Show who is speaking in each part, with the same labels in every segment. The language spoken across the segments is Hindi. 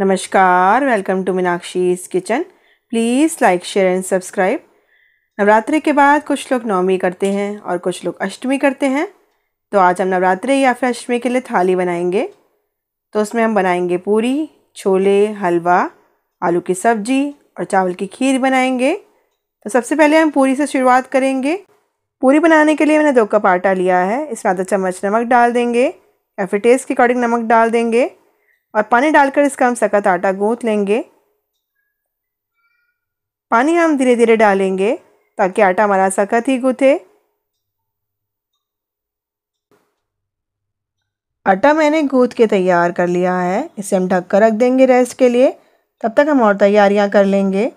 Speaker 1: नमस्कार welcome to Meenakshi's kitchen please like share and subscribe Navratri के बाद कुछ लोग नवमी करते हैं और कुछ लोग अष्टमी करते हैं तो आज हम नवरात्रि या फिर अष्टमी के लिए थाली बनाएंगे तो उसमें हम बनाएंगे पूरी छोले हलवा आलू की सब्जी और चावल की खीर बनाएंगे तो सबसे पहले हम पूरी से शुरुआत करेंगे पूरी बनाने के लिए मैंने दो कप आटा लिया है इसमें आधा चम्मच नमक डाल देंगे या फिर टेस्ट के अकॉर्डिंग नमक डाल देंगे और पानी डालकर इसका हम सख्त आटा गूँथ लेंगे पानी हम धीरे धीरे डालेंगे ताकि आटा हमारा सख्त ही गूथे आटा मैंने गूंथ के तैयार कर लिया है इसे हम ढक कर रख देंगे रेस्ट के लिए तब तक हम और तैयारियां कर लेंगे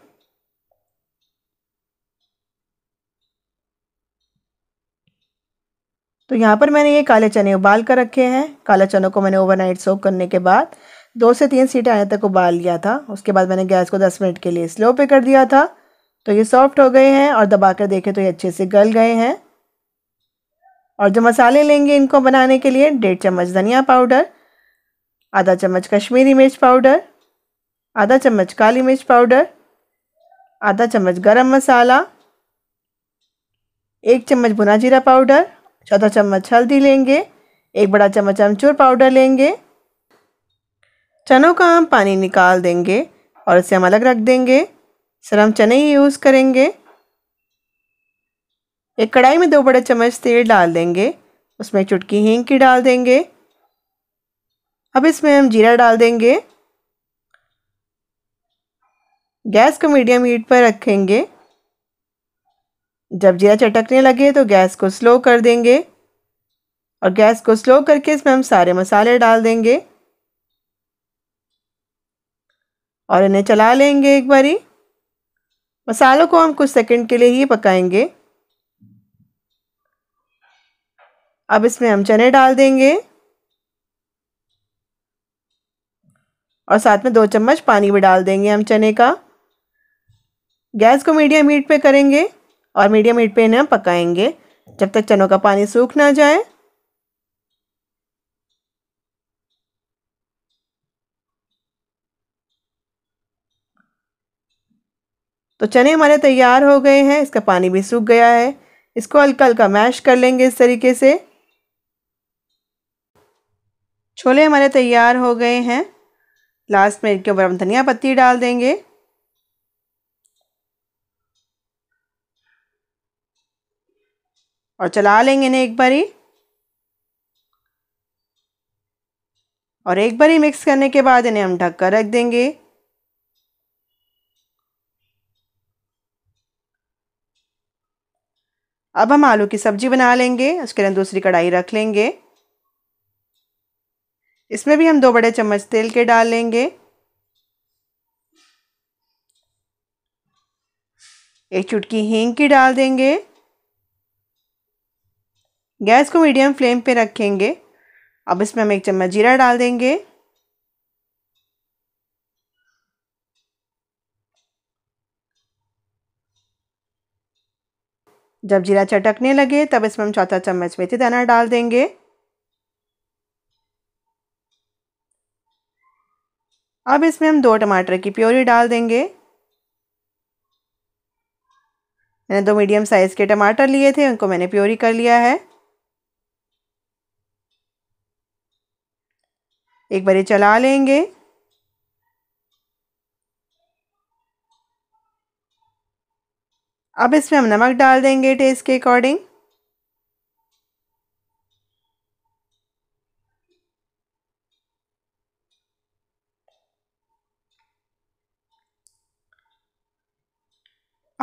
Speaker 1: तो यहाँ पर मैंने ये काले चने उबाल कर रखे हैं काले चनों को मैंने ओवरनाइट सोक करने के बाद दो से तीन सीटें आने तक उबाल लिया था उसके बाद मैंने गैस को दस मिनट के लिए स्लो पे कर दिया था तो ये सॉफ्ट हो गए हैं और दबा कर देखे तो ये अच्छे से गल गए हैं और जो मसाले लेंगे इनको बनाने के लिए डेढ़ चम्मच धनिया पाउडर आधा चम्मच कश्मीरी मिर्च पाउडर आधा चम्मच काली मिर्च पाउडर आधा चम्मच गरम मसाला एक चम्मच भुना जीरा पाउडर चौथा चम्मच हल्दी लेंगे एक बड़ा चम्मच अमचूर पाउडर लेंगे चनों का हम पानी निकाल देंगे और इसे हम अलग रख देंगे सर हम चने ही यूज़ करेंगे एक कढ़ाई में दो बड़े चम्मच तेल डाल देंगे उसमें चुटकी हींग की डाल देंगे अब इसमें हम जीरा डाल देंगे गैस को मीडियम हीट पर रखेंगे जब जीरा चटकने लगे तो गैस को स्लो कर देंगे और गैस को स्लो करके इसमें हम सारे मसाले डाल देंगे और इन्हें चला लेंगे एक बारी मसालों को हम कुछ सेकंड के लिए ही पकाएंगे अब इसमें हम चने डाल देंगे और साथ में दो चम्मच पानी भी डाल देंगे हम चने का गैस को मीडियम हीट पे करेंगे और मीडियम हीट पे इन्हें पकाएंगे जब तक चनों का पानी सूख ना जाए तो चने हमारे तैयार हो गए हैं इसका पानी भी सूख गया है इसको हल्का हल्का मैश कर लेंगे इस तरीके से छोले हमारे तैयार हो गए हैं लास्ट में इनके ऊपर हम धनिया पत्ती डाल देंगे और चला लेंगे इन्हें एक बारी और एक बारी मिक्स करने के बाद इन्हें हम ढक कर रख देंगे अब हम आलू की सब्जी बना लेंगे उसके लिए दूसरी कढ़ाई रख लेंगे इसमें भी हम दो बड़े चम्मच तेल के डाल लेंगे एक चुटकी हींग की डाल देंगे गैस को मीडियम फ्लेम पे रखेंगे अब इसमें हम एक चम्मच जीरा डाल देंगे जब जीरा चटकने लगे तब इसमें हम चौथा चम्मच मेथी दाना डाल देंगे अब इसमें हम दो टमाटर की प्योरी डाल देंगे मैंने दो मीडियम साइज़ के टमाटर लिए थे उनको मैंने प्योरी कर लिया है एक बार चला लेंगे अब इसमें हम नमक डाल देंगे टेस्ट के अकॉर्डिंग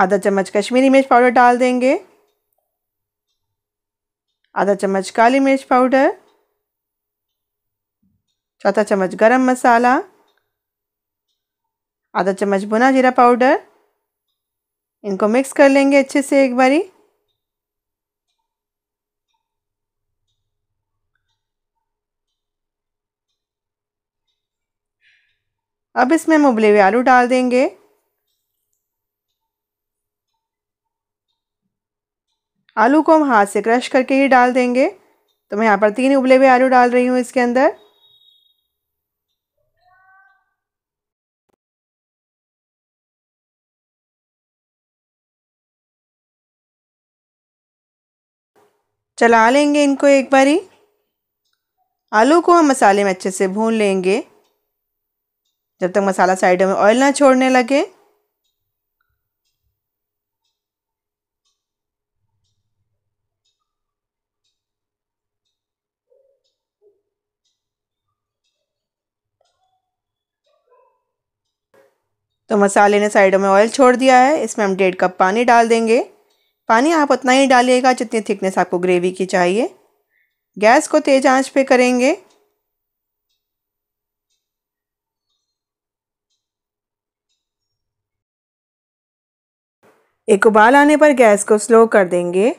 Speaker 1: आधा चम्मच कश्मीरी मिर्च पाउडर डाल देंगे आधा चम्मच काली मिर्च पाउडर चौथा चम्मच गरम मसाला आधा चम्मच भुना जीरा पाउडर इनको मिक्स कर लेंगे अच्छे से एक बारी अब इसमें हम उबले हुए आलू डाल देंगे आलू को हम हाथ से क्रश करके ही डाल देंगे तो मैं यहाँ पर तीन उबले हुए आलू डाल रही हूँ इसके अंदर चला लेंगे इनको एक बारी आलू को हम मसाले में अच्छे से भून लेंगे जब तक मसाला साइड में ऑयल ना छोड़ने लगे तो मसाले ने साइडों में ऑयल छोड़ दिया है इसमें हम डेढ़ कप पानी डाल देंगे पानी आप उतना ही डालिएगा जितनी थिकनेस आपको ग्रेवी की चाहिए गैस को तेज़ आंच पे करेंगे एक उबाल आने पर गैस को स्लो कर देंगे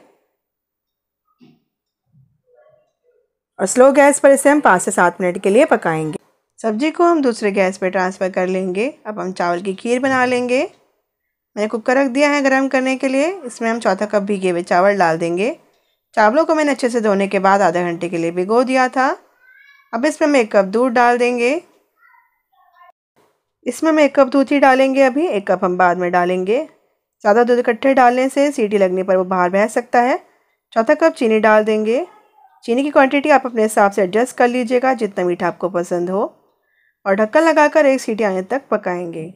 Speaker 1: और स्लो गैस पर इसे हम पाँच से सात मिनट के लिए पकाएंगे सब्जी को हम दूसरे गैस पर ट्रांसफ़र कर लेंगे अब हम चावल की खीर बना लेंगे मैंने कुकर रख दिया है गर्म करने के लिए इसमें हम चौथा कप भीगे हुए चावल डाल देंगे चावलों को मैंने अच्छे से धोने के बाद आधा घंटे के लिए भिगो दिया था अब इसमें हम एक कप दूध डाल देंगे इसमें हम एक कप दूध ही डालेंगे अभी एक कप हम बाद में डालेंगे ज़्यादा दूध इकट्ठे डालने से सीटी लगने पर वो बाहर बह सकता है चौथा कप चीनी डाल देंगे चीनी की क्वांटिटी आप अपने हिसाब से एडजस्ट कर लीजिएगा जितना मीठा आपको पसंद हो और ढक्कन लगाकर एक सीटी आने तक पकाएंगे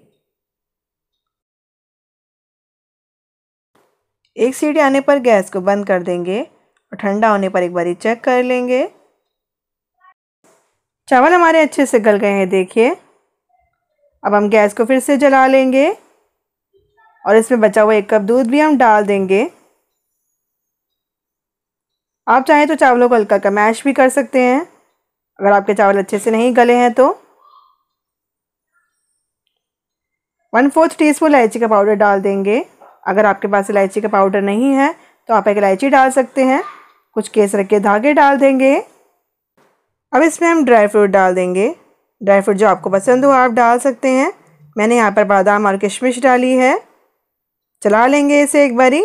Speaker 1: एक सीटी आने पर गैस को बंद कर देंगे और ठंडा होने पर एक बारी चेक कर लेंगे चावल हमारे अच्छे से गल गए हैं देखिए अब हम गैस को फिर से जला लेंगे और इसमें बचा हुआ एक कप दूध भी हम डाल देंगे आप चाहें तो चावलों को हल्का का मैश भी कर सकते हैं अगर आपके चावल अच्छे से नहीं गले हैं तो वन फोर्थ टी स्पून इलायची का पाउडर डाल देंगे अगर आपके पास इलायची का पाउडर नहीं है तो आप एक इलायची डाल सकते हैं कुछ केसर के धागे डाल देंगे अब इसमें हम ड्राई फ्रूट डाल देंगे ड्राई फ्रूट जो आपको पसंद हो आप डाल सकते हैं मैंने यहाँ पर बादाम और किशमिश डाली है चला लेंगे इसे एक बारी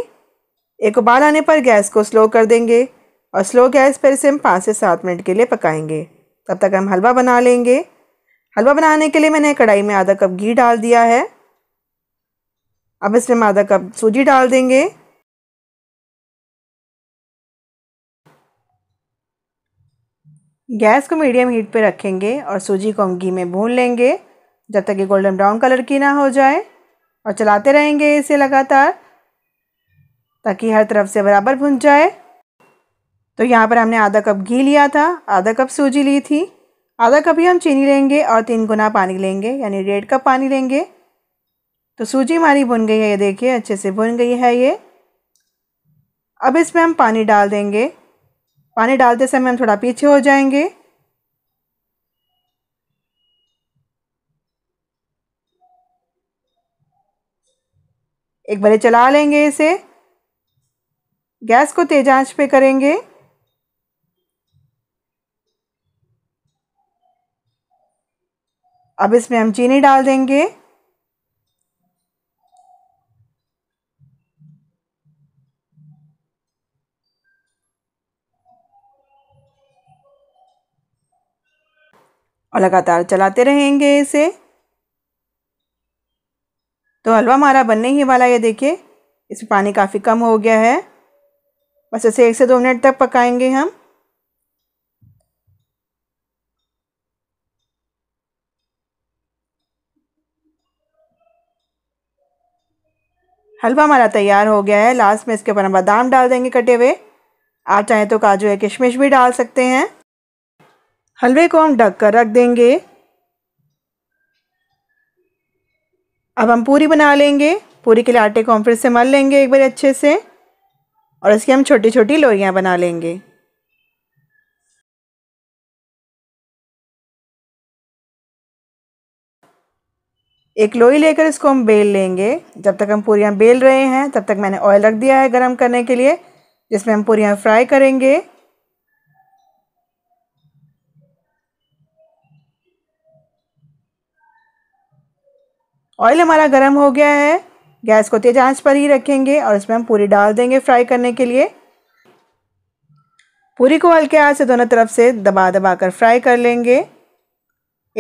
Speaker 1: एक उबाल आने पर गैस को स्लो कर देंगे और स्लो गैस पर इसे हम पाँच से सात मिनट के लिए पकाएंगे तब तक हम हलवा बना लेंगे हलवा बनाने के लिए मैंने कढ़ाई में आधा कप घी डाल दिया है अब इसमें हम आधा कप सूजी डाल देंगे गैस को मीडियम हीट पे रखेंगे और सूजी को हम घी में भून लेंगे जब तक ये गोल्डन ब्राउन कलर की ना हो जाए और चलाते रहेंगे इसे लगातार ताकि हर तरफ से बराबर भुन जाए तो यहाँ पर हमने आधा कप घी लिया था आधा कप सूजी ली थी आधा कप ही हम चीनी लेंगे और तीन गुना पानी लेंगे यानी डेढ़ कप पानी लेंगे तो सूजी हमारी बुन गई है ये देखिए अच्छे से बुन गई है ये अब इसमें हम पानी डाल देंगे पानी डालते समय हम थोड़ा पीछे हो जाएंगे एक बार चला लेंगे इसे गैस को तेज आंच पे करेंगे अब इसमें हम चीनी डाल देंगे और लगातार चलाते रहेंगे इसे तो हलवा हमारा बनने ही वाला ये देखिए इसमें पानी काफ़ी कम हो गया है बस इसे एक से दो मिनट तक पकाएंगे हम हलवा हमारा तैयार हो गया है लास्ट में इसके ऊपर हम बादाम डाल देंगे कटे हुए आप चाहें तो काजू या किशमिश भी डाल सकते हैं हलवे को हम ढक कर रख देंगे अब हम पूरी बना लेंगे पूरी के लिए आटे को हम फिर से मल लेंगे एक बार अच्छे से और इसकी हम छोटी छोटी लोइयाँ बना लेंगे एक लोई लेकर इसको हम बेल लेंगे जब तक हम पूरियाँ बेल रहे हैं तब तक मैंने ऑयल रख दिया है गरम करने के लिए जिसमें हम पूरियाँ फ्राई करेंगे ऑयल हमारा गर्म हो गया है गैस को तेज आंच पर ही रखेंगे और इसमें हम पूरी डाल देंगे फ्राई करने के लिए पूरी को हल्के आंच से दोनों तरफ से दबा दबा कर फ्राई कर लेंगे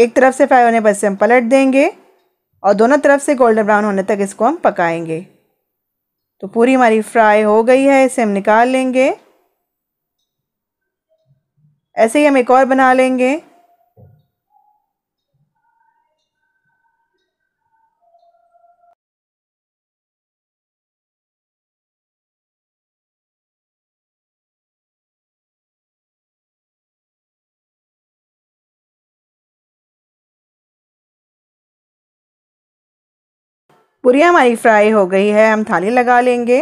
Speaker 1: एक तरफ से फ्राई होने पर इसे हम पलट देंगे और दोनों तरफ से गोल्डन ब्राउन होने तक इसको हम पकाएंगे तो पूरी हमारी फ्राई हो गई है इसे हम निकाल लेंगे ऐसे ही हम एक और बना लेंगे पूरी हमारी फ्राई हो गई है हम थाली लगा लेंगे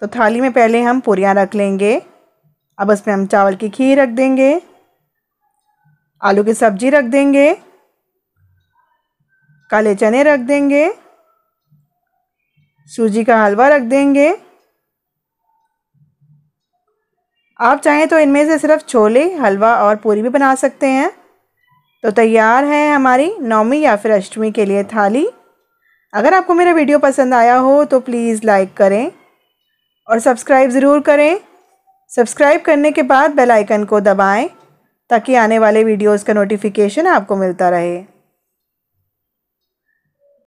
Speaker 1: तो थाली में पहले हम पूरियाँ रख लेंगे अब उसमें हम चावल की खीर रख देंगे आलू की सब्ज़ी रख देंगे काले चने रख देंगे सूजी का हलवा रख देंगे आप चाहें तो इनमें से सिर्फ छोले हलवा और पूरी भी बना सकते हैं तो तैयार है हमारी नौमी या फिर अष्टमी के लिए थाली अगर आपको मेरा वीडियो पसंद आया हो तो प्लीज़ लाइक करें और सब्सक्राइब ज़रूर करें सब्सक्राइब करने के बाद बेल आइकन को दबाएं ताकि आने वाले वीडियोस का नोटिफिकेशन आपको मिलता रहे